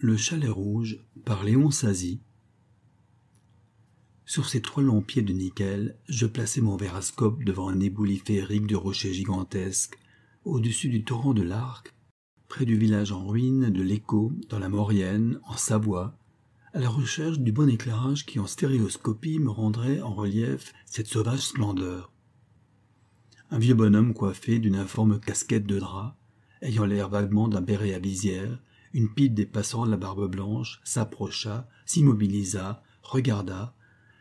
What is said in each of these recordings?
Le Chalet Rouge par Léon Sazy. Sur ces trois longs pieds de nickel, je plaçais mon vérascope devant un éboulis de rochers gigantesques, au-dessus du torrent de l'Arc, près du village en ruine de l'Écho, dans la Maurienne, en Savoie, à la recherche du bon éclairage qui, en stéréoscopie, me rendrait en relief cette sauvage splendeur. Un vieux bonhomme coiffé d'une informe casquette de drap, ayant l'air vaguement d'un béret à visière, une pile des passants de la barbe blanche s'approcha, s'immobilisa, regarda,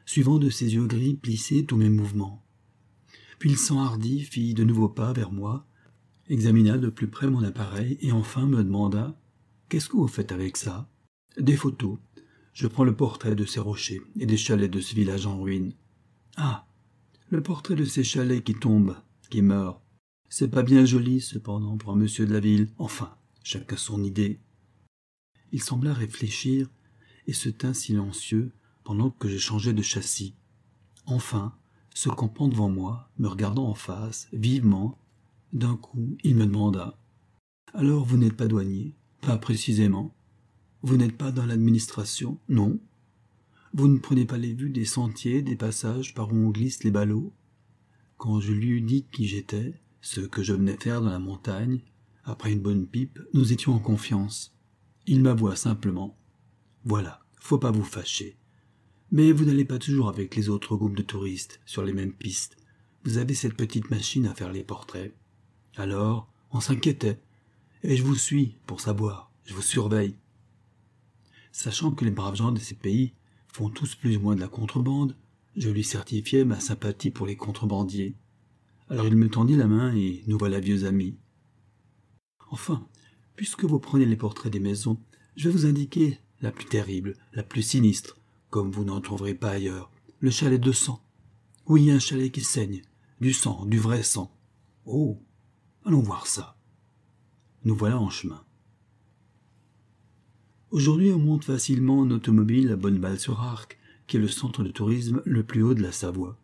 suivant de ses yeux gris plissés tous mes mouvements. Puis il s'enhardit, fit de nouveaux pas vers moi, examina de plus près mon appareil et enfin me demanda Qu'est-ce que vous faites avec ça Des photos. Je prends le portrait de ces rochers et des chalets de ce village en ruine. Ah Le portrait de ces chalets qui tombent, qui meurent. C'est pas bien joli, cependant, pour un monsieur de la ville. Enfin, chacun son idée. Il sembla réfléchir et se tint silencieux pendant que je changeais de châssis. Enfin, se campant devant moi, me regardant en face, vivement, d'un coup, il me demanda Alors vous n'êtes pas douanier Pas précisément. Vous n'êtes pas dans l'administration Non. Vous ne prenez pas les vues des sentiers, des passages par où on glisse les ballots Quand je lui eus dit qui j'étais, ce que je venais faire dans la montagne, après une bonne pipe, nous étions en confiance. Il m'avoua simplement Voilà, faut pas vous fâcher. Mais vous n'allez pas toujours avec les autres groupes de touristes sur les mêmes pistes. Vous avez cette petite machine à faire les portraits. Alors, on s'inquiétait. Et je vous suis pour savoir, je vous surveille. Sachant que les braves gens de ces pays font tous plus ou moins de la contrebande, je lui certifiais ma sympathie pour les contrebandiers. Alors il me tendit la main et nous voilà vieux amis. Enfin, Puisque vous prenez les portraits des maisons, je vais vous indiquer la plus terrible, la plus sinistre, comme vous n'en trouverez pas ailleurs, le chalet de sang. Oui, un chalet qui saigne, du sang, du vrai sang. Oh, allons voir ça. Nous voilà en chemin. Aujourd'hui, on monte facilement en automobile à Bonneval-sur-Arc, qui est le centre de tourisme le plus haut de la Savoie.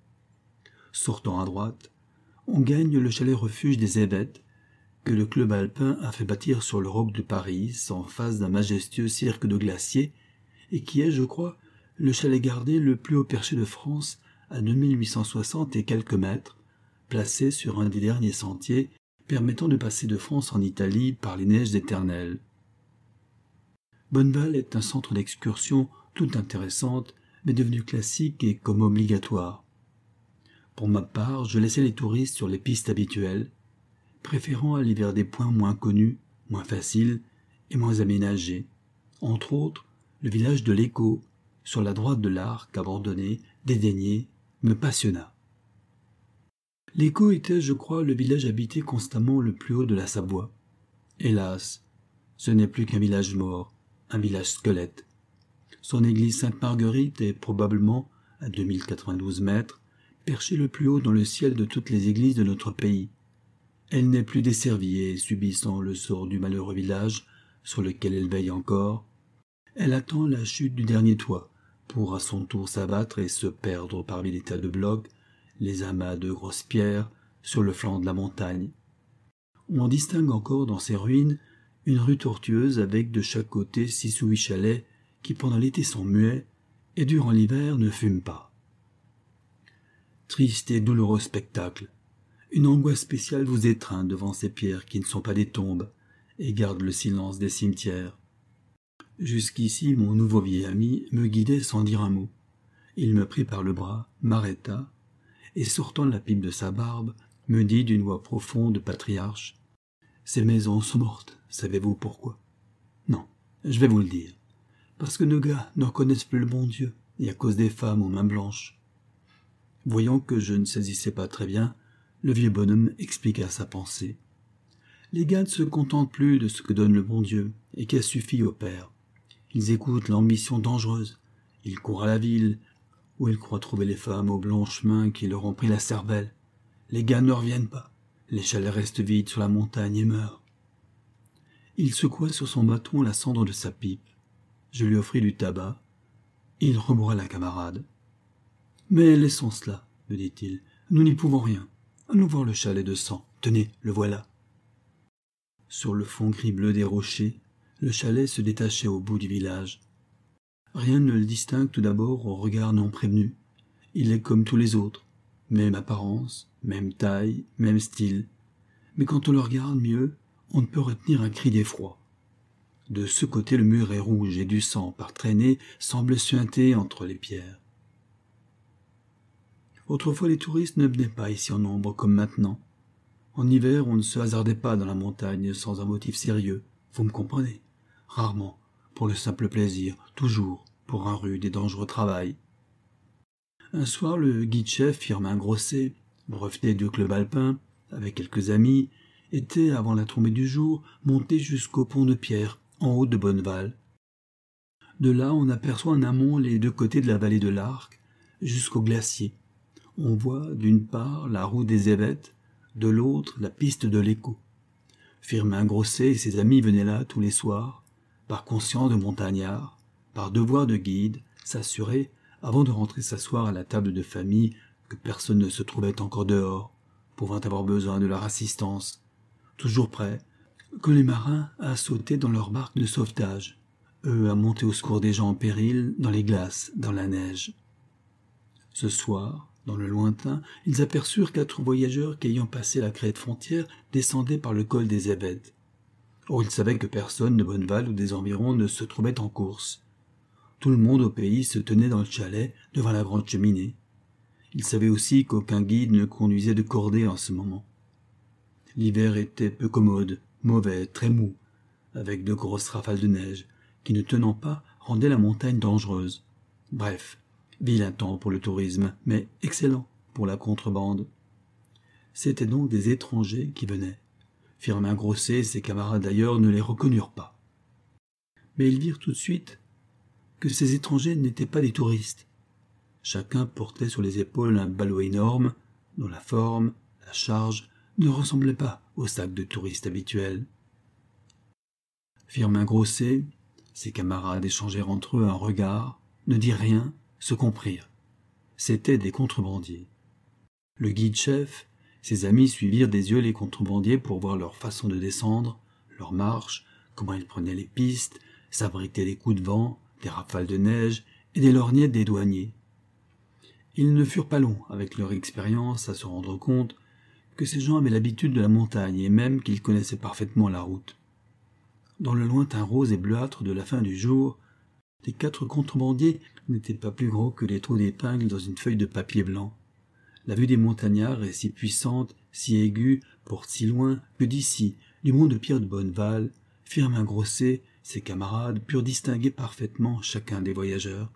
Sortant à droite, on gagne le chalet refuge des Évêtes, que le club alpin a fait bâtir sur le roc de Paris, en face d'un majestueux cirque de glaciers, et qui est, je crois, le chalet gardé le plus haut perché de France, à 2860 et quelques mètres, placé sur un des derniers sentiers permettant de passer de France en Italie par les neiges éternelles. Bonneval est un centre d'excursion tout intéressante, mais devenu classique et comme obligatoire. Pour ma part, je laissais les touristes sur les pistes habituelles, préférant aller vers des points moins connus, moins faciles et moins aménagés. Entre autres, le village de l'écho, sur la droite de l'arc, abandonné, dédaigné, me passionna. L'écho était, je crois, le village habité constamment le plus haut de la Savoie. Hélas, ce n'est plus qu'un village mort, un village squelette. Son église Sainte-Marguerite est probablement, à 2092 mètres, perchée le plus haut dans le ciel de toutes les églises de notre pays. Elle n'est plus desservie et, subissant le sort du malheureux village sur lequel elle veille encore, elle attend la chute du dernier toit pour à son tour s'abattre et se perdre parmi les tas de blocs, les amas de grosses pierres sur le flanc de la montagne. On distingue encore dans ces ruines une rue tortueuse avec de chaque côté six ou huit chalets qui pendant l'été sont muets et durant l'hiver ne fument pas. Triste et douloureux spectacle, une angoisse spéciale vous étreint devant ces pierres qui ne sont pas des tombes et gardent le silence des cimetières. Jusqu'ici, mon nouveau vieil ami me guidait sans dire un mot. Il me prit par le bras, m'arrêta, et sortant la pipe de sa barbe, me dit d'une voix profonde patriarche Ces maisons sont mortes, savez-vous pourquoi Non, je vais vous le dire. Parce que nos gars ne connaissent plus le bon Dieu, et à cause des femmes aux mains blanches. Voyant que je ne saisissais pas très bien, le vieux bonhomme expliqua sa pensée. Les gars ne se contentent plus de ce que donne le bon Dieu et qui a suffi au Père. Ils écoutent l'ambition dangereuse. Ils courent à la ville, où ils croient trouver les femmes aux blanc chemin qui leur ont pris la cervelle. Les gars ne reviennent pas. Les chalets restent vides sur la montagne et meurent. Il secoua sur son bâton la cendre de sa pipe. Je lui offris du tabac. Il remoura la camarade. Mais laissons cela, me dit-il. Nous n'y pouvons rien nous voir le chalet de sang. Tenez, le voilà. Sur le fond gris bleu des rochers, le chalet se détachait au bout du village. Rien ne le distingue tout d'abord au regard non prévenu. Il est comme tous les autres, même apparence, même taille, même style. Mais quand on le regarde mieux, on ne peut retenir un cri d'effroi. De ce côté, le mur est rouge et du sang, par traîné semble suinter entre les pierres. Autrefois, les touristes ne venaient pas ici en nombre comme maintenant. En hiver, on ne se hasardait pas dans la montagne sans un motif sérieux, vous me comprenez Rarement, pour le simple plaisir, toujours pour un rude et dangereux travail. Un soir, le guide-chef Firmin Grosset, breveté du club alpin, avec quelques amis, était, avant la tombée du jour, monté jusqu'au pont de pierre, en haut de Bonneval. De là, on aperçoit en amont les deux côtés de la vallée de l'Arc, jusqu'au glacier, on voit d'une part la roue des évêques, de l'autre la piste de l'écho. Firmin Grosset et ses amis venaient là tous les soirs, par conscience de montagnard, par devoir de guide, s'assurer, avant de rentrer s'asseoir à la table de famille, que personne ne se trouvait encore dehors, pouvant avoir besoin de leur assistance, toujours prêts, que les marins à sauter dans leur barque de sauvetage, eux à monter au secours des gens en péril dans les glaces, dans la neige. Ce soir, dans le lointain, ils aperçurent quatre voyageurs qui, ayant passé la crête frontière, descendaient par le col des Ébèdes. Or, ils savaient que personne de Bonneval ou des environs ne se trouvait en course. Tout le monde au pays se tenait dans le chalet, devant la grande cheminée. Ils savaient aussi qu'aucun guide ne conduisait de cordée en ce moment. L'hiver était peu commode, mauvais, très mou, avec de grosses rafales de neige, qui ne tenant pas rendaient la montagne dangereuse. Bref, vilain temps pour le tourisme, mais excellent pour la contrebande. C'étaient donc des étrangers qui venaient. Firmin Grosset et ses camarades d'ailleurs ne les reconnurent pas. Mais ils virent tout de suite que ces étrangers n'étaient pas des touristes. Chacun portait sur les épaules un ballot énorme, dont la forme, la charge, ne ressemblaient pas au sac de touristes habituels. Firmin Grosset, ses camarades échangèrent entre eux un regard, ne dit rien, se comprirent. C'étaient des contrebandiers. Le guide-chef, ses amis suivirent des yeux les contrebandiers pour voir leur façon de descendre, leur marche, comment ils prenaient les pistes, s'abritaient des coups de vent, des rafales de neige et des lorgnettes des douaniers. Ils ne furent pas longs, avec leur expérience, à se rendre compte que ces gens avaient l'habitude de la montagne et même qu'ils connaissaient parfaitement la route. Dans le lointain rose et bleuâtre de la fin du jour, les quatre contrebandiers n'était pas plus gros que les trous d'épingle dans une feuille de papier blanc. La vue des montagnards est si puissante, si aiguë, porte si loin, que d'ici, du mont de Pierre de Bonneval, Firmin Grosset, ses camarades purent distinguer parfaitement chacun des voyageurs.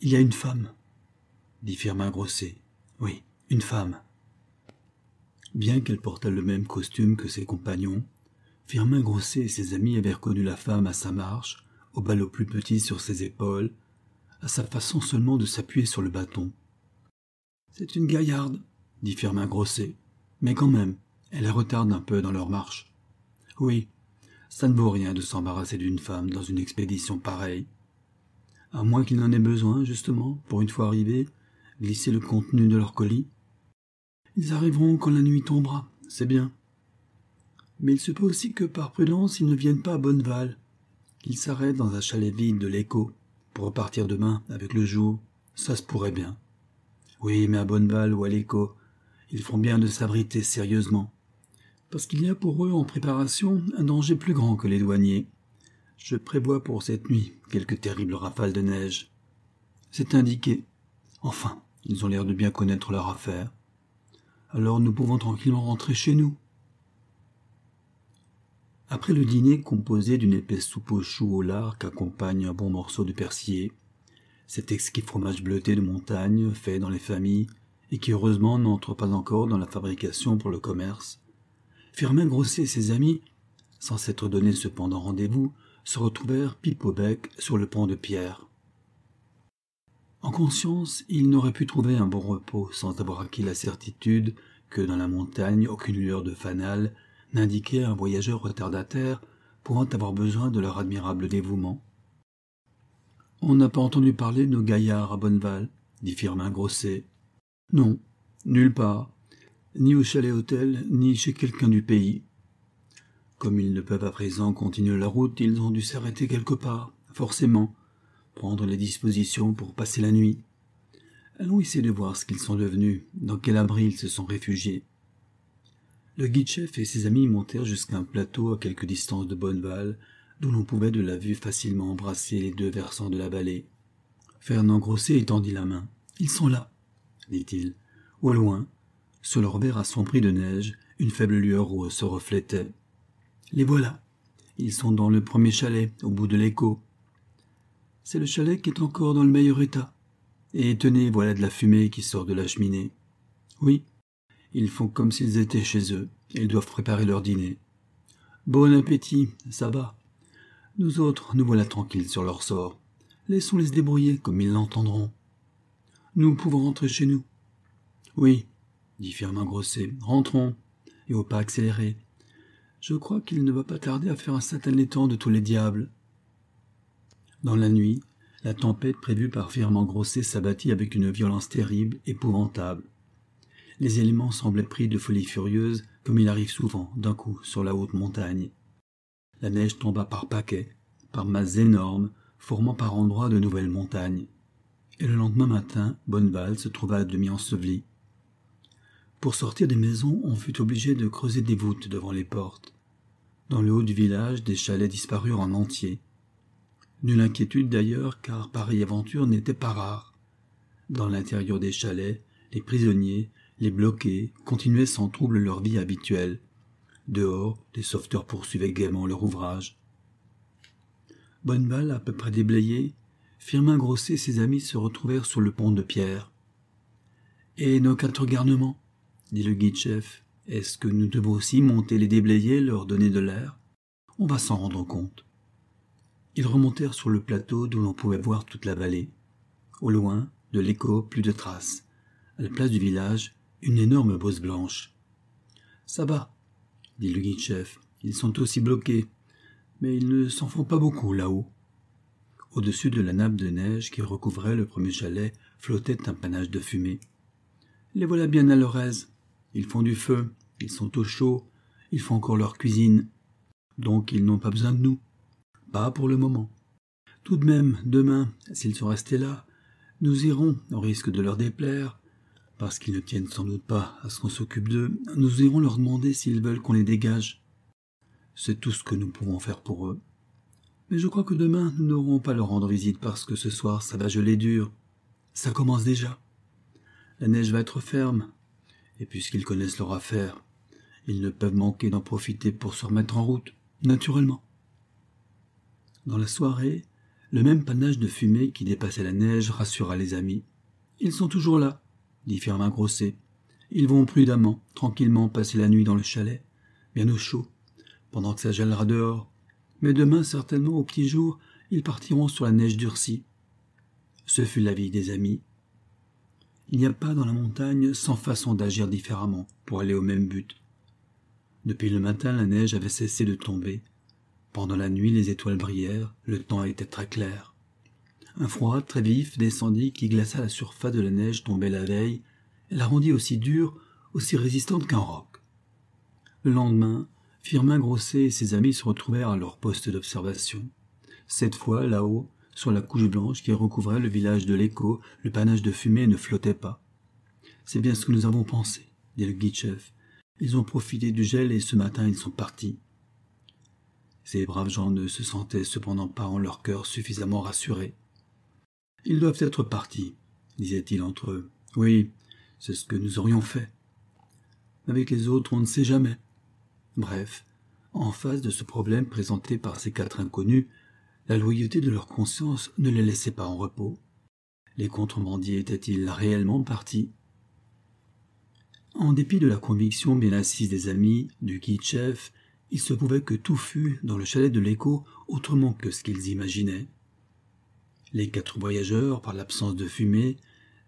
Il y a une femme, dit Firmin Grosset. Oui, une femme. Bien qu'elle portât le même costume que ses compagnons, Firmin Grosset et ses amis avaient reconnu la femme à sa marche, au ballot plus petit sur ses épaules, à sa façon seulement de s'appuyer sur le bâton. C'est une gaillarde, dit Firmin Grosset, mais quand même, elle retarde un peu dans leur marche. Oui, ça ne vaut rien de s'embarrasser d'une femme dans une expédition pareille. À moins qu'il n'en ait besoin, justement, pour une fois arrivés, glisser le contenu de leur colis. Ils arriveront quand la nuit tombera, c'est bien. Mais il se peut aussi que par prudence ils ne viennent pas à Bonneval, ils s'arrêtent dans un chalet vide de l'écho pour repartir demain avec le jour, ça se pourrait bien. Oui, mais à Bonneval ou à l'écho, ils feront bien de s'abriter sérieusement. Parce qu'il y a pour eux en préparation un danger plus grand que les douaniers. Je prévois pour cette nuit quelques terribles rafales de neige. C'est indiqué. Enfin, ils ont l'air de bien connaître leur affaire. Alors nous pouvons tranquillement rentrer chez nous. Après le dîner composé d'une épaisse soupe aux choux au lard qu'accompagne un bon morceau de persier, cet exquis fromage bleuté de montagne fait dans les familles et qui heureusement n'entre pas encore dans la fabrication pour le commerce, Firmin Grosset et ses amis, sans s'être donné cependant rendez-vous, se retrouvèrent pipe au bec sur le pont de pierre. En conscience, ils n'auraient pu trouver un bon repos sans avoir acquis la certitude que dans la montagne aucune lueur de fanal N'indiquait un voyageur retardataire pouvant avoir besoin de leur admirable dévouement. On n'a pas entendu parler de nos gaillards à Bonneval, dit Firmin Grosset. Non, nulle part, ni au chalet-hôtel, ni chez quelqu'un du pays. Comme ils ne peuvent à présent continuer la route, ils ont dû s'arrêter quelque part, forcément, prendre les dispositions pour passer la nuit. Allons essayer de voir ce qu'ils sont devenus, dans quel abri ils se sont réfugiés. Le guide-chef et ses amis montèrent jusqu'à un plateau à quelque distance de Bonneval, d'où l'on pouvait de la vue facilement embrasser les deux versants de la vallée. Fernand Grosset étendit la main. Ils sont là, dit-il. Au loin, sur leur verre prix de neige, une faible lueur rose se reflétait. Les voilà. Ils sont dans le premier chalet, au bout de l'écho. C'est le chalet qui est encore dans le meilleur état. Et tenez, voilà de la fumée qui sort de la cheminée. Oui, ils font comme s'ils étaient chez eux, et ils doivent préparer leur dîner. Bon appétit, ça va. Nous autres, nous voilà tranquilles sur leur sort. Laissons-les se débrouiller comme ils l'entendront. Nous pouvons rentrer chez nous. Oui, dit Firmin Grosset, rentrons, et au pas accéléré. Je crois qu'il ne va pas tarder à faire un certain de tous les diables. Dans la nuit, la tempête prévue par Firmin Grosset s'abattit avec une violence terrible, épouvantable les éléments semblaient pris de folie furieuse, comme il arrive souvent, d'un coup, sur la haute montagne. La neige tomba par paquets, par masses énormes, formant par endroits de nouvelles montagnes. Et le lendemain matin, Bonneval se trouva à demi enseveli. Pour sortir des maisons, on fut obligé de creuser des voûtes devant les portes. Dans le haut du village, des chalets disparurent en entier. Nulle inquiétude d'ailleurs, car pareille aventure n'était pas rare. Dans l'intérieur des chalets, les prisonniers, les bloqués continuaient sans trouble leur vie habituelle. Dehors, les sauveteurs poursuivaient gaiement leur ouvrage. Bonneval, à peu près déblayé, Firmin Grosset et ses amis se retrouvèrent sur le pont de pierre. Et nos quatre garnements dit le guide-chef. Est-ce que nous devons aussi monter les déblayés, leur donner de l'air On va s'en rendre compte. Ils remontèrent sur le plateau d'où l'on pouvait voir toute la vallée. Au loin, de l'écho, plus de traces. À la place du village, une énorme bosse blanche. Ça va, dit le guide-chef. Ils sont aussi bloqués, mais ils ne s'en font pas beaucoup là-haut. Au-dessus de la nappe de neige qui recouvrait le premier chalet flottait un panache de fumée. Les voilà bien à leur aise. Ils font du feu, ils sont au chaud, ils font encore leur cuisine. Donc ils n'ont pas besoin de nous. Pas pour le moment. Tout de même, demain, s'ils sont restés là, nous irons, au risque de leur déplaire, parce qu'ils ne tiennent sans doute pas à ce qu'on s'occupe d'eux, nous irons leur demander s'ils veulent qu'on les dégage. C'est tout ce que nous pouvons faire pour eux. Mais je crois que demain nous n'aurons pas leur rendre visite parce que ce soir ça va geler dur. Ça commence déjà. La neige va être ferme, et puisqu'ils connaissent leur affaire, ils ne peuvent manquer d'en profiter pour se remettre en route, naturellement. Dans la soirée, le même panache de fumée qui dépassait la neige rassura les amis. Ils sont toujours là, dit Firmin Grosset. Ils vont prudemment, tranquillement passer la nuit dans le chalet, bien au chaud, pendant que ça gèlera dehors. Mais demain, certainement, au petit jour, ils partiront sur la neige durcie. Ce fut l'avis des amis. Il n'y a pas dans la montagne cent façons d'agir différemment pour aller au même but. Depuis le matin, la neige avait cessé de tomber. Pendant la nuit, les étoiles brillèrent, le temps était très clair. Un froid très vif descendit qui glaça la surface de la neige tombée la veille et la rendit aussi dure, aussi résistante qu'un roc. Le lendemain, Firmin Grosset et ses amis se retrouvèrent à leur poste d'observation. Cette fois, là-haut, sur la couche blanche qui recouvrait le village de l'écho, le panache de fumée ne flottait pas. C'est bien ce que nous avons pensé, dit le guide-chef. Ils ont profité du gel et ce matin ils sont partis. Ces braves gens ne se sentaient cependant pas en leur cœur suffisamment rassurés. Ils doivent être partis, » ils entre eux. Oui, c'est ce que nous aurions fait. Avec les autres, on ne sait jamais. Bref, en face de ce problème présenté par ces quatre inconnus, la loyauté de leur conscience ne les laissait pas en repos. Les contrebandiers étaient-ils réellement partis En dépit de la conviction bien assise des amis, du guide-chef, il se pouvait que tout fût dans le chalet de l'écho autrement que ce qu'ils imaginaient. Les quatre voyageurs, par l'absence de fumée,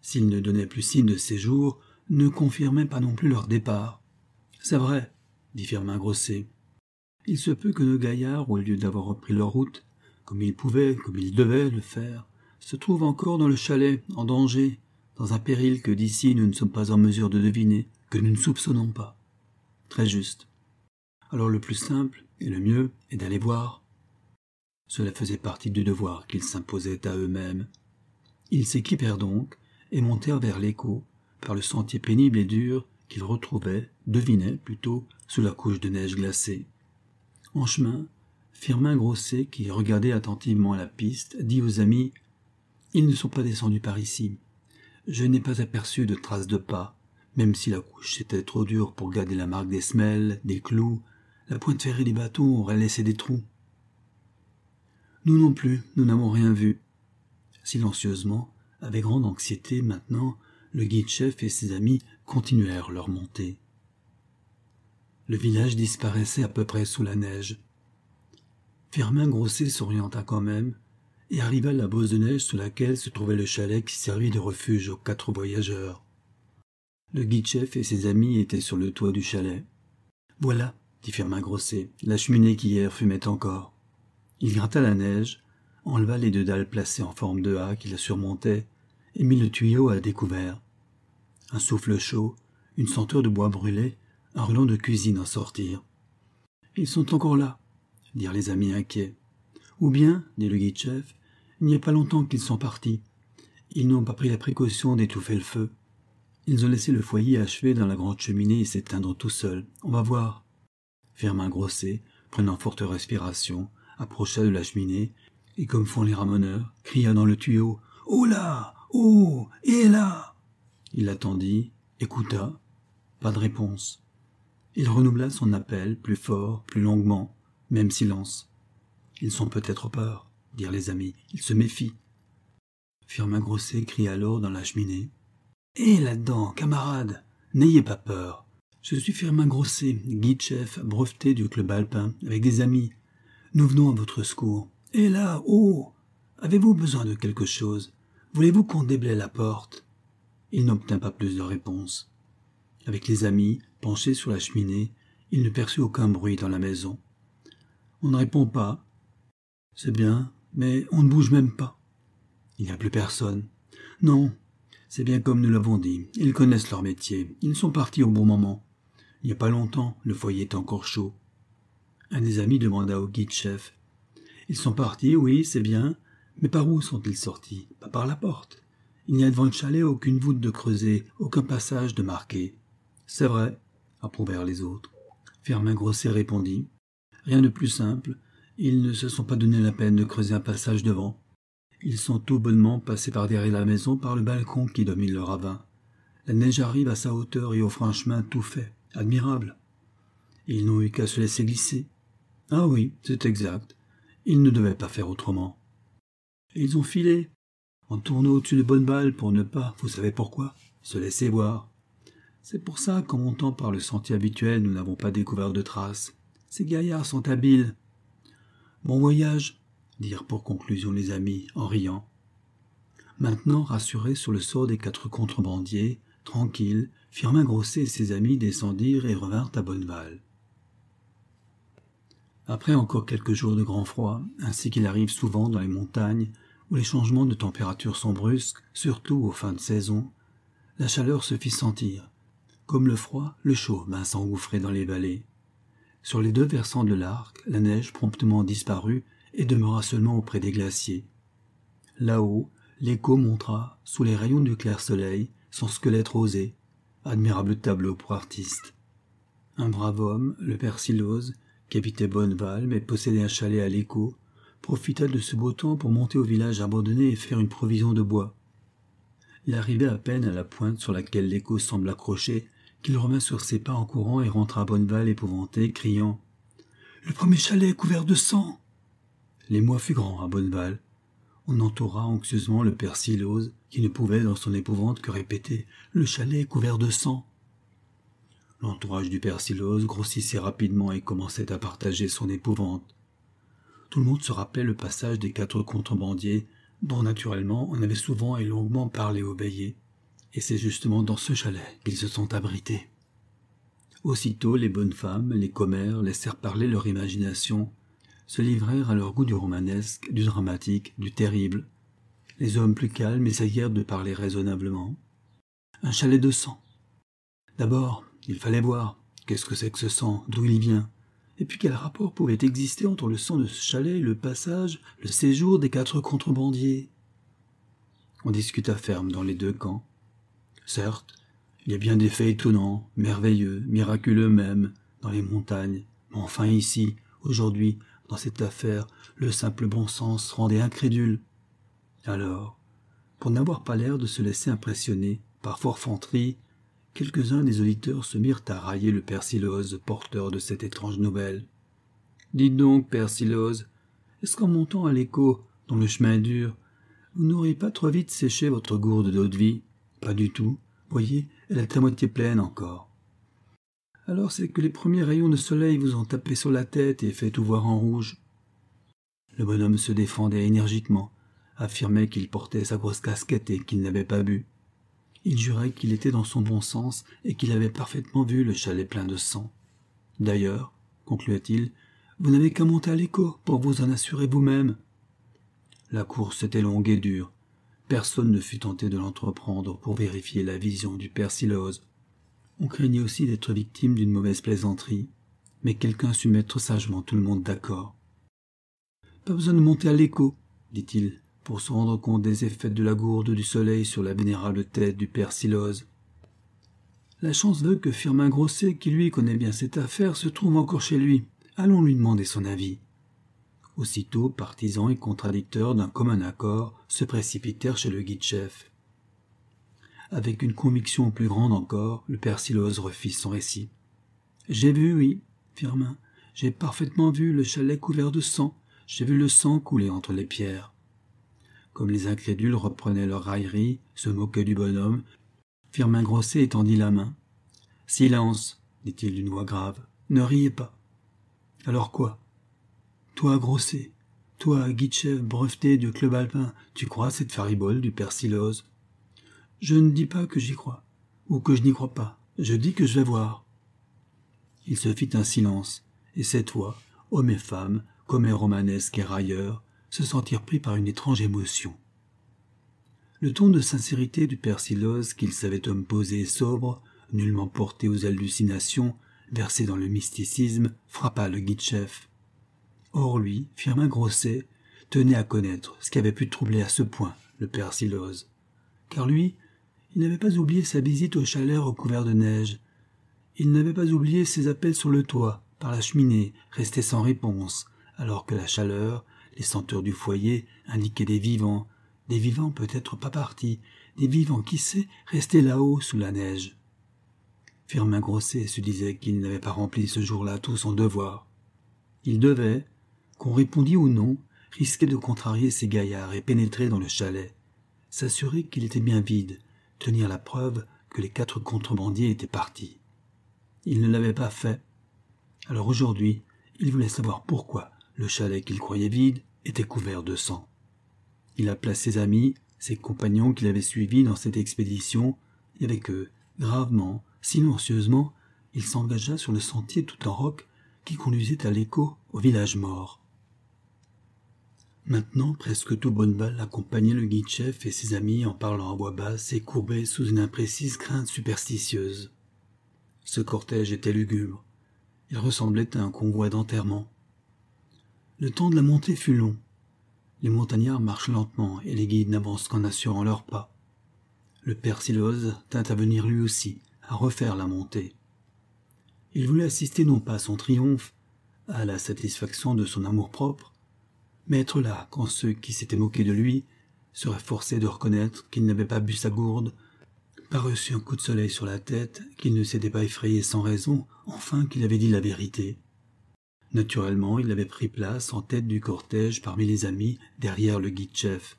s'ils ne donnaient plus signe de séjour, ne confirmaient pas non plus leur départ. C'est vrai, dit Firmin Grosset. Il se peut que nos gaillards, au lieu d'avoir repris leur route, comme ils pouvaient, comme ils devaient le faire, se trouvent encore dans le chalet, en danger, dans un péril que d'ici nous ne sommes pas en mesure de deviner, que nous ne soupçonnons pas. Très juste. Alors le plus simple et le mieux est d'aller voir. Cela faisait partie du devoir qu'ils s'imposaient à eux-mêmes. Ils s'équipèrent donc et montèrent vers l'écho, par le sentier pénible et dur qu'ils retrouvaient, devinaient plutôt, sous la couche de neige glacée. En chemin, Firmin Grosset, qui regardait attentivement la piste, dit aux amis Ils ne sont pas descendus par ici. Je n'ai pas aperçu de traces de pas, même si la couche était trop dure pour garder la marque des semelles, des clous. La pointe ferrée des bâtons aurait laissé des trous. Nous non plus, nous n'avons rien vu. Silencieusement, avec grande anxiété maintenant, le guide-chef et ses amis continuèrent leur montée. Le village disparaissait à peu près sous la neige. Firmin Grosset s'orienta quand même et arriva à la bosse de neige sous laquelle se trouvait le chalet qui servit de refuge aux quatre voyageurs. Le guide-chef et ses amis étaient sur le toit du chalet. Voilà, dit Firmin Grosset, la cheminée qui hier fumait encore. Il gratta la neige, enleva les deux dalles placées en forme de ha qui la surmontaient, et mit le tuyau à découvert. Un souffle chaud, une senteur de bois brûlé, un relon de cuisine en sortir. « Ils sont encore là, dirent les amis inquiets. Ou bien, dit le guide-chef, il n'y a pas longtemps qu'ils sont partis. Ils n'ont pas pris la précaution d'étouffer le feu. Ils ont laissé le foyer achever dans la grande cheminée et s'éteindre tout seul. On va voir. Fermin Grosset, prenant forte respiration, approcha de la cheminée, et comme font les ramoneurs, cria dans le tuyau Oh là Oh Et là Il attendit, écouta, pas de réponse. Il renoubla son appel, plus fort, plus longuement, même silence. Ils sont peut-être peur, dirent les amis, ils se méfient. Firmin Grosset cria alors dans la cheminée. Hé eh là-dedans, camarades, n'ayez pas peur. Je suis Firmin Grosset, guide-chef breveté du club alpin, avec des amis, nous venons à votre secours. Et là, oh Avez-vous besoin de quelque chose Voulez-vous qu'on déblaye la porte Il n'obtint pas plus de réponse. Avec les amis, penchés sur la cheminée, il ne perçut aucun bruit dans la maison. On ne répond pas. C'est bien, mais on ne bouge même pas. Il n'y a plus personne. Non, c'est bien comme nous l'avons dit. Ils connaissent leur métier. Ils sont partis au bon moment. Il n'y a pas longtemps, le foyer est encore chaud. Un des amis demanda au guide-chef. Ils sont partis, oui, c'est bien. Mais par où sont-ils sortis Pas par la porte. Il n'y a devant le chalet aucune voûte de creuser, aucun passage de marquer. C'est vrai, approuvèrent les autres. Firmin Grosset répondit. Rien de plus simple. Ils ne se sont pas donné la peine de creuser un passage devant. Ils sont tout bonnement passés par derrière la maison par le balcon qui domine le ravin. La neige arrive à sa hauteur et offre un chemin tout fait, admirable. Ils n'ont eu qu'à se laisser glisser. Ah oui, c'est exact. Ils ne devaient pas faire autrement. Et ils ont filé, en tournant au-dessus de Bonneval pour ne pas, vous savez pourquoi, se laisser voir. C'est pour ça qu'en montant par le sentier habituel, nous n'avons pas découvert de traces. Ces gaillards sont habiles. Bon voyage, dirent pour conclusion les amis, en riant. Maintenant rassurés sur le sort des quatre contrebandiers, tranquilles, Firmin Grosset et ses amis descendirent et revinrent à Bonneval. Après encore quelques jours de grand froid, ainsi qu'il arrive souvent dans les montagnes où les changements de température sont brusques, surtout aux fins de saison, la chaleur se fit sentir. Comme le froid, le chaud vint s'engouffrer dans les vallées. Sur les deux versants de l'arc, la neige promptement disparut et demeura seulement auprès des glaciers. Là-haut, l'écho montra, sous les rayons du clair soleil, son squelette rosé. Admirable tableau pour artiste. Un brave homme, le père Silose, capitait Bonneval mais possédait un chalet à l'écho, profita de ce beau temps pour monter au village abandonné et faire une provision de bois. Il arrivait à peine à la pointe sur laquelle l'écho semble accrocher, qu'il revint sur ses pas en courant et rentra à Bonneval épouvanté, criant Le premier chalet est couvert de sang L'émoi fut grand à Bonneval. On entoura anxieusement le père Silose, qui ne pouvait dans son épouvante que répéter Le chalet est couvert de sang L'entourage du père Silos grossissait rapidement et commençait à partager son épouvante. Tout le monde se rappelait le passage des quatre contrebandiers, dont naturellement on avait souvent et longuement parlé au baillier, et c'est justement dans ce chalet qu'ils se sont abrités. Aussitôt les bonnes femmes, les commères laissèrent parler leur imagination, se livrèrent à leur goût du romanesque, du dramatique, du terrible. Les hommes plus calmes essayèrent de parler raisonnablement. Un chalet de sang. D'abord, il fallait voir Qu'est-ce que c'est que ce sang D'où il vient Et puis quel rapport pouvait exister entre le sang de ce chalet, le passage, le séjour des quatre contrebandiers On discuta ferme dans les deux camps. Certes, il y a bien des faits étonnants, merveilleux, miraculeux même, dans les montagnes, mais enfin ici, aujourd'hui, dans cette affaire, le simple bon sens rendait incrédule. Alors, pour n'avoir pas l'air de se laisser impressionner par forfanterie quelques-uns des auditeurs se mirent à railler le père porteur de cette étrange nouvelle. Dites donc, père est-ce qu'en montant à l'écho, dont le chemin dur, vous n'auriez pas trop vite séché votre gourde d'eau de vie Pas du tout. Voyez, elle est à moitié pleine encore. Alors c'est que les premiers rayons de soleil vous ont tapé sur la tête et fait tout voir en rouge. Le bonhomme se défendait énergiquement, affirmait qu'il portait sa grosse casquette et qu'il n'avait pas bu. Il jurait qu'il était dans son bon sens et qu'il avait parfaitement vu le chalet plein de sang. D'ailleurs, t il vous n'avez qu'à monter à l'écho pour vous en assurer vous-même. La course était longue et dure. Personne ne fut tenté de l'entreprendre pour vérifier la vision du père On craignait aussi d'être victime d'une mauvaise plaisanterie, mais quelqu'un sut mettre sagement tout le monde d'accord. Pas besoin de monter à l'écho, dit-il pour se rendre compte des effets de la gourde du soleil sur la vénérable tête du père Silose. La chance veut que Firmin Grosset, qui lui connaît bien cette affaire, se trouve encore chez lui. Allons lui demander son avis. Aussitôt, partisans et contradicteurs d'un commun accord se précipitèrent chez le guide-chef. Avec une conviction plus grande encore, le père Silose refit son récit. J'ai vu, oui, Firmin, j'ai parfaitement vu le chalet couvert de sang, j'ai vu le sang couler entre les pierres comme les incrédules reprenaient leur raillerie, se moquaient du bonhomme. Firmin Grosset étendit la main. Silence, dit-il d'une voix grave, ne riez pas. Alors quoi Toi, Grosset, toi, Guitchev breveté du club alpin, tu crois cette faribole du père Je ne dis pas que j'y crois, ou que je n'y crois pas, je dis que je vais voir. Il se fit un silence, et cette fois, homme et femmes, commets romanesque et railleur, se sentir pris par une étrange émotion. Le ton de sincérité du père Silos, qu'il savait homme posé et sobre, nullement porté aux hallucinations, versé dans le mysticisme, frappa le guide-chef. Or lui, Firmin Grosset, tenait à connaître ce qui avait pu troubler à ce point le père Silos. Car lui, il n'avait pas oublié sa visite au chalet recouvert de neige. Il n'avait pas oublié ses appels sur le toit, par la cheminée, restés sans réponse, alors que la chaleur les senteurs du foyer indiquaient des vivants, des vivants peut-être pas partis, des vivants qui sait restés là-haut sous la neige. Firmin Grosset se disait qu'il n'avait pas rempli ce jour-là tout son devoir. Il devait, qu'on répondît ou non, risquer de contrarier ces gaillards et pénétrer dans le chalet, s'assurer qu'il était bien vide, tenir la preuve que les quatre contrebandiers étaient partis. Il ne l'avait pas fait. Alors aujourd'hui, il voulait savoir pourquoi le chalet qu'il croyait vide était couvert de sang. Il appela ses amis, ses compagnons qu'il avait suivis dans cette expédition, et avec eux, gravement, silencieusement, il s'engagea sur le sentier tout en roc qui conduisait à l'écho au village mort. Maintenant, presque tout Bonneval accompagnait le guide-chef et ses amis en parlant à voix basse et courbé sous une imprécise crainte superstitieuse. Ce cortège était lugubre. Il ressemblait à un convoi d'enterrement. Le temps de la montée fut long. Les montagnards marchent lentement et les guides n'avancent qu'en assurant leurs pas. Le père Siloz tint à venir lui aussi, à refaire la montée. Il voulait assister non pas à son triomphe, à la satisfaction de son amour-propre, mais être là quand ceux qui s'étaient moqués de lui seraient forcés de reconnaître qu'il n'avait pas bu sa gourde, pas reçu un coup de soleil sur la tête, qu'il ne s'était pas effrayé sans raison, enfin qu'il avait dit la vérité. Naturellement, il avait pris place en tête du cortège parmi les amis, derrière le guide-chef.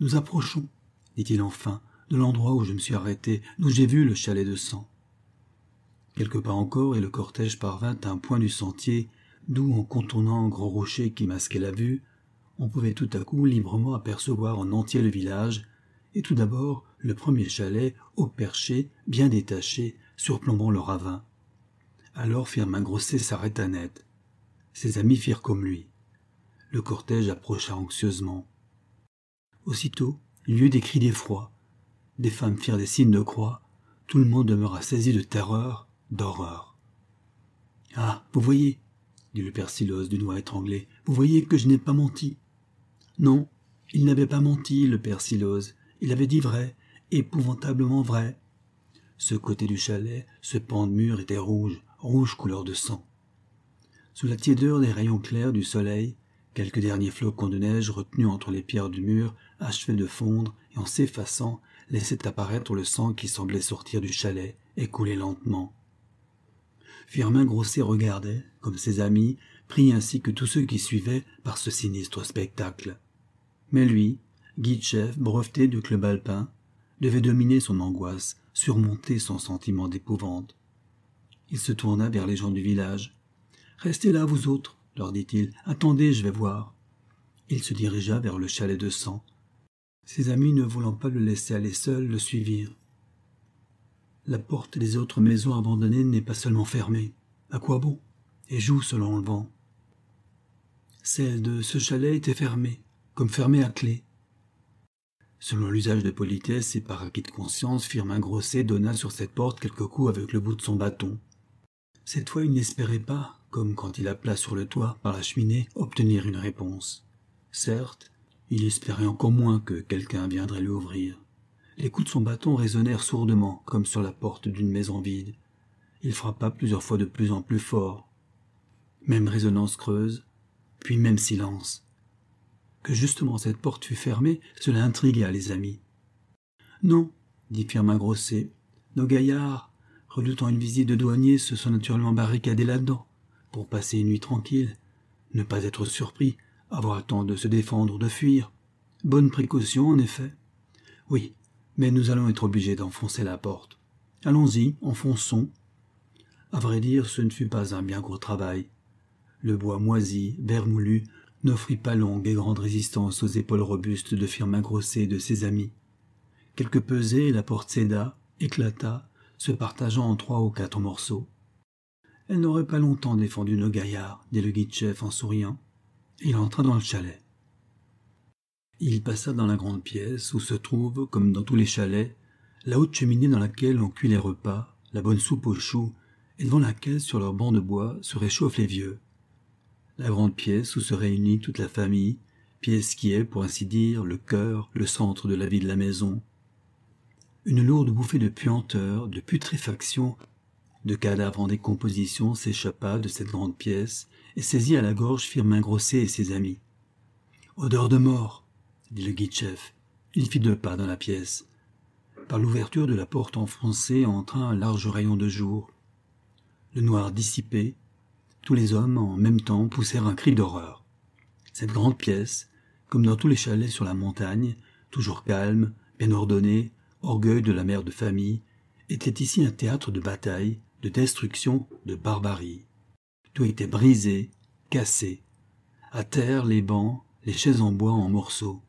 Nous approchons, dit-il enfin, de l'endroit où je me suis arrêté, d'où j'ai vu le chalet de sang. Quelques pas encore, et le cortège parvint à un point du sentier, d'où, en contournant un gros rocher qui masquait la vue, on pouvait tout à coup librement apercevoir en entier le village, et tout d'abord le premier chalet, haut perché, bien détaché, surplombant le ravin. Alors Firmin Grosset s'arrêta net. Ses amis firent comme lui. Le cortège approcha anxieusement. Aussitôt, il y eut des cris d'effroi. Des femmes firent des signes de croix. Tout le monde demeura saisi de terreur, d'horreur. Ah, vous voyez, dit le père Silos d'une voix étranglée, vous voyez que je n'ai pas menti. Non, il n'avait pas menti, le père Silos. Il avait dit vrai, épouvantablement vrai. Ce côté du chalet, ce pan de mur était rouge rouge couleur de sang. Sous la tiédeur des rayons clairs du soleil, quelques derniers flocons de neige retenus entre les pierres du mur achevaient de fondre et en s'effaçant laissaient apparaître le sang qui semblait sortir du chalet et couler lentement. Firmin Grosset regardait, comme ses amis, pris ainsi que tous ceux qui suivaient par ce sinistre spectacle. Mais lui, guide-chef breveté du club alpin, devait dominer son angoisse, surmonter son sentiment d'épouvante. Il se tourna vers les gens du village. Restez là, vous autres, leur dit-il. Attendez, je vais voir. Il se dirigea vers le chalet de sang. Ses amis, ne voulant pas le laisser aller seul, le suivirent. La porte des autres maisons abandonnées n'est pas seulement fermée. À quoi bon Et joue selon le vent. Celle de ce chalet était fermée, comme fermée à clé. Selon l'usage de politesse et par de conscience, Firmin Grosset donna sur cette porte quelques coups avec le bout de son bâton. Cette fois, il n'espérait pas, comme quand il appela sur le toit par la cheminée, obtenir une réponse. Certes, il espérait encore moins que quelqu'un viendrait lui ouvrir. Les coups de son bâton résonnèrent sourdement, comme sur la porte d'une maison vide. Il frappa plusieurs fois de plus en plus fort. Même résonance creuse, puis même silence. Que justement cette porte fût fermée, cela intrigua les amis. Non, dit Firmin Grosset, nos gaillards redoutant une visite de douanier, se sont naturellement barricadés là-dedans, pour passer une nuit tranquille, ne pas être surpris, avoir le temps de se défendre ou de fuir. Bonne précaution, en effet. Oui, mais nous allons être obligés d'enfoncer la porte. Allons-y, enfonçons. À vrai dire, ce ne fut pas un bien gros travail. Le bois moisi, vermoulu, n'offrit pas longue et grande résistance aux épaules robustes de firme Grosset de ses amis. Quelques pesées, la porte céda, éclata, se partageant en trois ou quatre morceaux. Elle n'aurait pas longtemps défendu nos gaillards, dit le guide-chef en souriant. Il entra dans le chalet. Il passa dans la grande pièce où se trouve, comme dans tous les chalets, la haute cheminée dans laquelle on cuit les repas, la bonne soupe aux choux, et devant laquelle, sur leur bancs de bois, se réchauffent les vieux. La grande pièce où se réunit toute la famille, pièce qui est, pour ainsi dire, le cœur, le centre de la vie de la maison, une lourde bouffée de puanteur, de putréfaction, de cadavres en décomposition s'échappa de cette grande pièce et saisit à la gorge Firmin Grosset et ses amis. Odeur de mort, dit le guide-chef. Il fit deux pas dans la pièce. Par l'ouverture de la porte enfoncée entra un large rayon de jour. Le noir dissipé, tous les hommes en même temps poussèrent un cri d'horreur. Cette grande pièce, comme dans tous les chalets sur la montagne, toujours calme, bien ordonnée, orgueil de la mère de famille, était ici un théâtre de bataille, de destruction, de barbarie. Tout était brisé, cassé. À terre, les bancs, les chaises en bois en morceaux.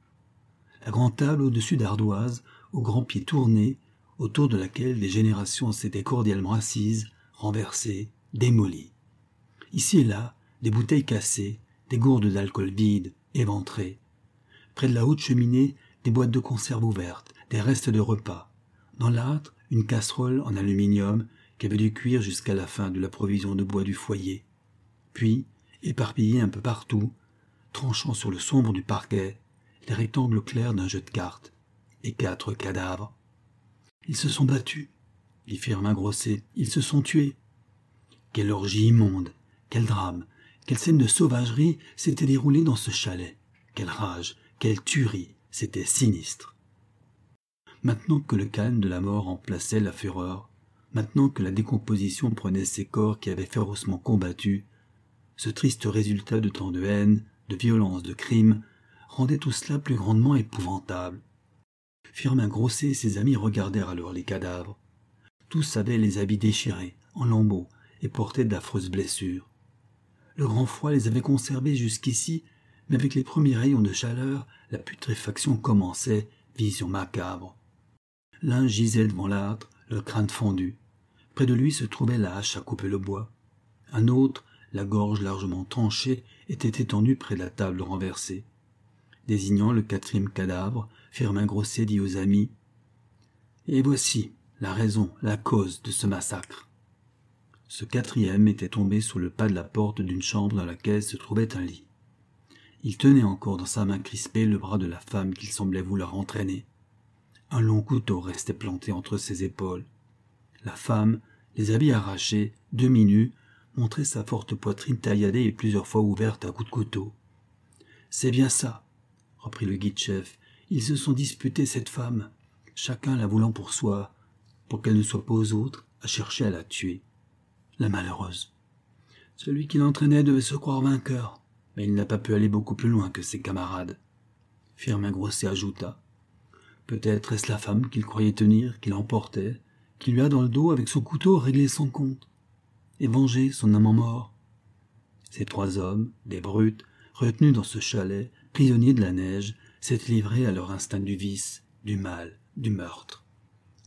La grande table au-dessus d'ardoise, aux grands pieds tournés, autour de laquelle des générations s'étaient cordialement assises, renversées, démolies. Ici et là, des bouteilles cassées, des gourdes d'alcool vides, éventrées. Près de la haute cheminée, des boîtes de conserve ouvertes, des restes de repas. Dans l'âtre, une casserole en aluminium qui avait dû cuire jusqu'à la fin de la provision de bois du foyer. Puis, éparpillés un peu partout, tranchant sur le sombre du parquet, les rectangles clairs d'un jeu de cartes, et quatre cadavres. Ils se sont battus, dit Firmin Grosset, ils se sont tués. Quelle orgie immonde, quel drame, quelle scène de sauvagerie s'était déroulée dans ce chalet, quelle rage, quelle tuerie, c'était sinistre maintenant que le calme de la mort remplaçait la fureur, maintenant que la décomposition prenait ces corps qui avaient férocement combattu, ce triste résultat de tant de haine, de violence, de crime, rendait tout cela plus grandement épouvantable. Firmin Grosset et ses amis regardèrent alors les cadavres. Tous avaient les habits déchirés, en lambeaux, et portaient d'affreuses blessures. Le grand froid les avait conservés jusqu'ici, mais avec les premiers rayons de chaleur, la putréfaction commençait, vision macabre. L'un gisait devant l'âtre, le crâne fendu. Près de lui se trouvait la hache à couper le bois. Un autre, la gorge largement tranchée, était étendu près de la table renversée. Désignant le quatrième cadavre, Firmin Grosset dit aux amis Et voici la raison, la cause de ce massacre. Ce quatrième était tombé sous le pas de la porte d'une chambre dans laquelle se trouvait un lit. Il tenait encore dans sa main crispée le bras de la femme qu'il semblait vouloir entraîner. Un long couteau restait planté entre ses épaules. La femme, les habits arrachés, demi-nue, montrait sa forte poitrine tailladée et plusieurs fois ouverte à coups de couteau. C'est bien ça, reprit le guide-chef. Ils se sont disputés cette femme, chacun la voulant pour soi, pour qu'elle ne soit pas aux autres à chercher à la tuer. La malheureuse. Celui qui l'entraînait devait se croire vainqueur, mais il n'a pas pu aller beaucoup plus loin que ses camarades. Firmin Grosset ajouta. Peut-être est-ce la femme qu'il croyait tenir, qu'il emportait, qui lui a dans le dos avec son couteau réglé son compte, et venger son amant mort. Ces trois hommes, des brutes, retenus dans ce chalet, prisonniers de la neige, s'étaient livrés à leur instinct du vice, du mal, du meurtre.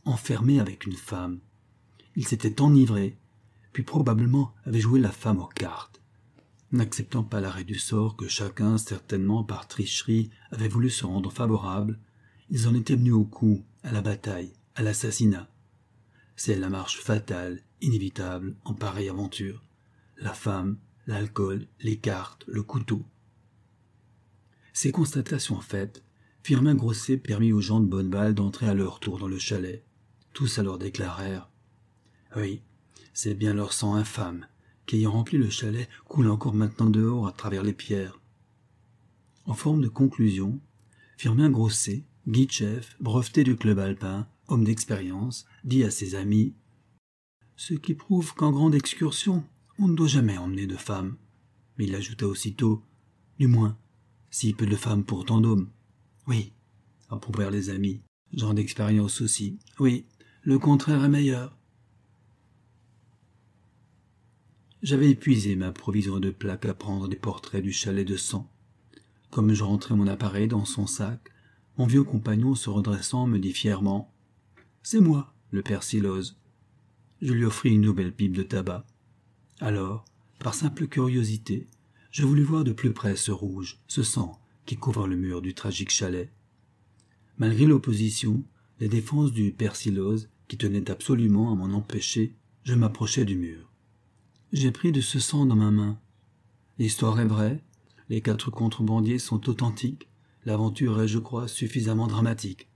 Enfermés avec une femme, ils s'étaient enivrés, puis probablement avaient joué la femme aux cartes. N'acceptant pas l'arrêt du sort que chacun, certainement par tricherie, avait voulu se rendre favorable, ils en étaient venus au coup, à la bataille, à l'assassinat. C'est la marche fatale, inévitable, en pareille aventure. La femme, l'alcool, les cartes, le couteau. Ces constatations faites, Firmin Grosset permit aux gens de Bonneval d'entrer à leur tour dans le chalet. Tous alors déclarèrent Oui, c'est bien leur sang infâme, qu'ayant rempli le chalet, coule encore maintenant dehors à travers les pierres. En forme de conclusion, Firmin Grosset, breveté du club alpin, homme d'expérience, dit à ses amis Ce qui prouve qu'en grande excursion, on ne doit jamais emmener de femmes. Mais il ajouta aussitôt Du moins, si peu de femmes pour tant d'hommes. Oui, approuvèrent les amis. Genre d'expérience aussi. Oui, le contraire est meilleur. J'avais épuisé ma provision de plaques à prendre des portraits du chalet de sang. Comme je rentrais mon appareil dans son sac, mon vieux compagnon, se redressant, me dit fièrement C'est moi, le père Je lui offris une nouvelle pipe de tabac. Alors, par simple curiosité, je voulus voir de plus près ce rouge, ce sang, qui couvre le mur du tragique chalet. Malgré l'opposition, les défenses du père qui tenaient absolument à m'en empêcher, je m'approchai du mur. J'ai pris de ce sang dans ma main. L'histoire est vraie, les quatre contrebandiers sont authentiques, l'aventure est, je crois, suffisamment dramatique.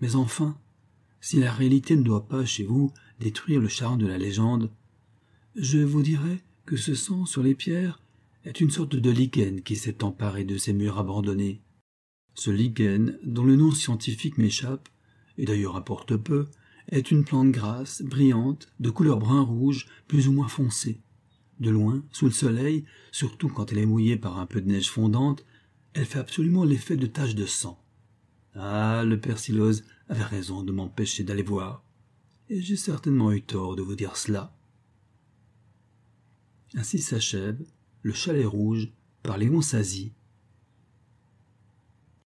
Mais enfin, si la réalité ne doit pas, chez vous, détruire le charme de la légende, je vous dirai que ce sang sur les pierres est une sorte de lichen qui s'est emparé de ces murs abandonnés. Ce lichen, dont le nom scientifique m'échappe, et d'ailleurs importe peu, est une plante grasse, brillante, de couleur brun-rouge, plus ou moins foncée. De loin, sous le soleil, surtout quand elle est mouillée par un peu de neige fondante, elle fait absolument l'effet de taches de sang. Ah, le persilose avait raison de m'empêcher d'aller voir. Et j'ai certainement eu tort de vous dire cela. Ainsi s'achève Le Chalet Rouge par les